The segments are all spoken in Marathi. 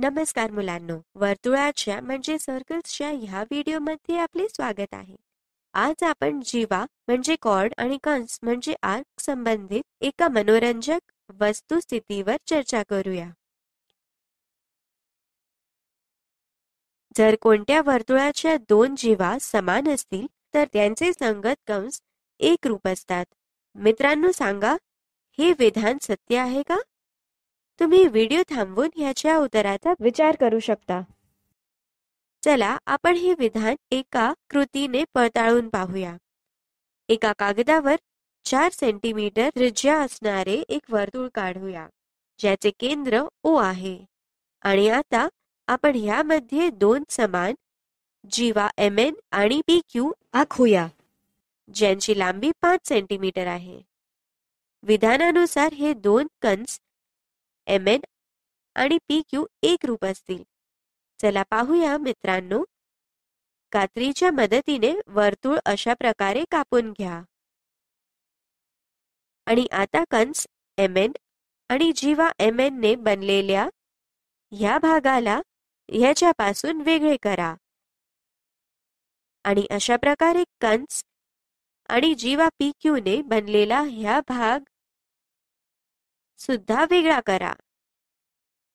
नमस्कार मुलांनो वर्तुळाच्या म्हणजे सर्कल्सच्या ह्या व्हिडिओमध्ये आपले स्वागत आहे आज आपण जीवा म्हणजे कॉर्ड आणि कंस म्हणजे आर्क संबंधित एका मनोरंजक वस्तुस्थितीवर चर्चा करूया जर कोणत्या वर्तुळाच्या दोन जीवा समान असतील तर त्यांचे संगत कंस एक रूप असतात मित्रांनो सांगा हे विधान सत्य आहे का तुम्ही व्हिडिओ थांबवून ह्याच्या उत्तराचा विचार करू शकता चला आपण हे विधान एका कृतीने पळताळून पाहूया एका कागदावर चार सेंटीमीटर त्रिज्या असणारे एक वर्तुळ काढूया ज्याचे केंद्र ओ आहे आणि आता आपण ह्यामध्ये दोन समान जीवा एम एन आणि पी क्यू आखूया ज्यांची लांबी पाच सेंटीमीटर आहे विधानानुसार हे दोन कंस एम एन आणि पी क्यू रूप असतील चला पाहूया मित्रांनो कात्रीच्या मदतीने वर्तुळ अशा प्रकारे कापून घ्या आणि आता कंस एम एन आणि जीवा एम एन ने बनलेल्या ह्या भागाला ह्याच्यापासून वेगळे करा आणि अशा प्रकारे कंस आणि जीवा पी क्यू ने बनलेला ह्या भाग सुद्धा वेगळा करा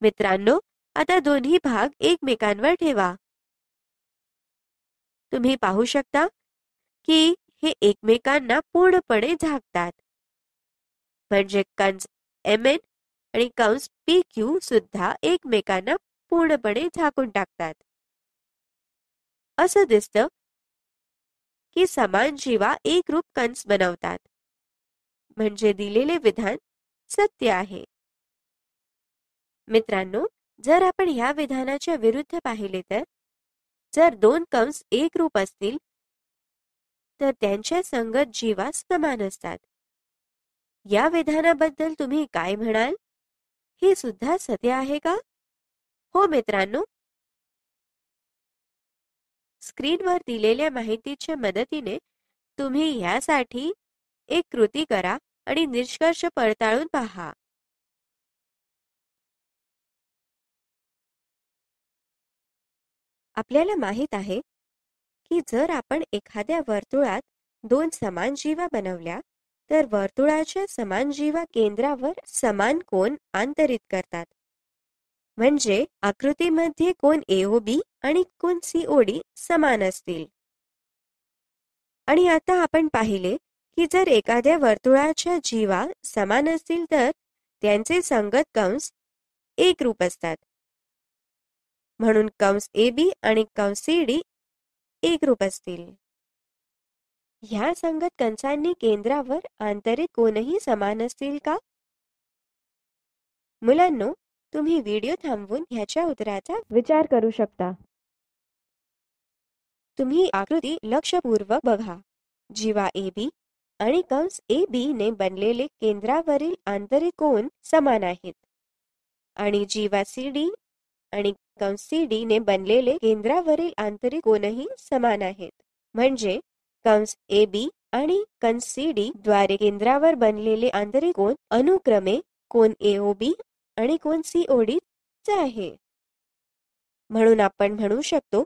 मित्रांनो आता दोन्ही भाग एकमेकांवर ठेवा तुम्ही पाहू शकता की हे एकमेकांना पूर्णपणे झाकतात म्हणजे कंस एम एन आणि कंस पी क्यू सुद्धा एकमेकांना पूर्णपणे झाकून टाकतात असं दिसत की समान जीवा एक रूप कंस बनवतात म्हणजे दिलेले विधान सत्य आहे मित्रांनो जर आपण या विधानाच्या विरुद्ध पाहिले तर जर दोन कंस एक रूप असतील तर त्यांच्या संगत जीवा समान असतात या विधानाबद्दल तुम्ही काय म्हणाल हे सुद्धा सत्य आहे का हो मित्रांनो स्क्रीनवर दिलेल्या माहितीच्या मदतीने तुम्ही यासाठी एक कृती करा आणि निष्कर्ष पडताळून पहा आपल्याला माहित आहे की जर आपण एखाद्या वर्तुळात दोन समान जीवा बनवल्या तर वर्तुळाच्या समान जीवा केंद्रावर समान कोन आंतरित करतात म्हणजे आकृतीमध्ये कोण एओबी आणि कोण सीओडी समान असतील आणि आता आपण पाहिले की जर एखाद्या वर्तुळाच्या जीवा समान असतील तर त्यांचे संगत कंस एक रूप असतात म्हणून कंस ए बी आणि कंस सी डी एक रूप असतील ह्या संगत कंसांनी केंद्रावर आंतरिक कोणही समान असतील का मुलांना तुम्ही व्हिडिओ थांबवून ह्याच्या उत्तराचा विचार करू शकता तुम्ही आकृती लक्षपूर्वक बघा जीवा ए बी आणि कंस ए बी ने बनलेले केंद्रावरील आंतरिकोन समान आहेत आणि जीवा सी डी आणि कंस सी डी ने बनलेले केंद्रावरील आंतरिकोनही समान आहेत म्हणजे कंस ए बी आणि कंस सी डी द्वारे केंद्रावर बनलेले आंतरिकोन अनुक्रमे कोण एओ बी आणि कोण सी ओ डी आहे म्हणून आपण म्हणू शकतो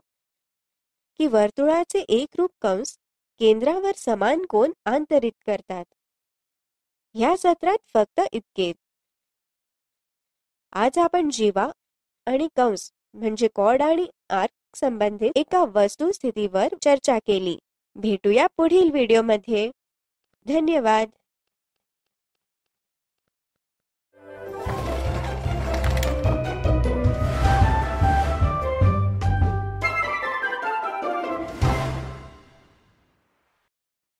की वर्तुळाचे एक रूप कंस केंद्रावर समान कोण आंतरित करतात या सत्रात फक्त इतके आज आपण जीवा आणि कंस म्हणजे कॉड आणि आर्क संबंधित एका वस्तुस्थितीवर चर्चा केली भेटूया पुढील व्हिडिओमध्ये धन्यवाद